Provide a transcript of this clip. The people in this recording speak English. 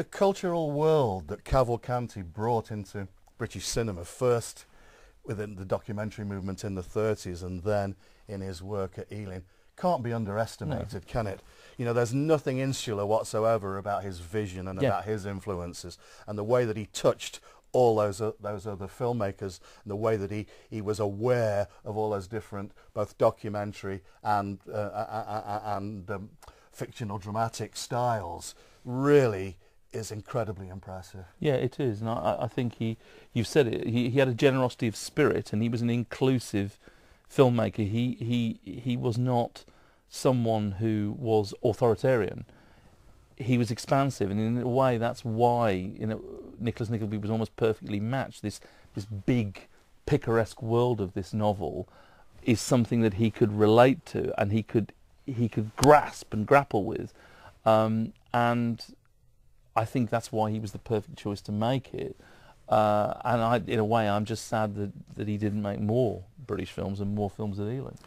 the cultural world that Cavalcanti brought into British cinema first within the documentary movement in the 30s and then in his work at Ealing can't be underestimated, no. can it? You know, there's nothing insular whatsoever about his vision and yeah. about his influences and the way that he touched all those uh, those other filmmakers and the way that he, he was aware of all those different both documentary and uh, uh, uh, uh and um, fictional dramatic styles really is incredibly impressive. Yeah, it is, and I, I think he, you've said it. He, he had a generosity of spirit, and he was an inclusive filmmaker. He he he was not someone who was authoritarian. He was expansive, and in a way, that's why you know Nicholas Nickleby was almost perfectly matched. This this big, picaresque world of this novel is something that he could relate to, and he could he could grasp and grapple with, um, and I think that's why he was the perfect choice to make it. Uh, and I, in a way, I'm just sad that, that he didn't make more British films and more films at Ealing.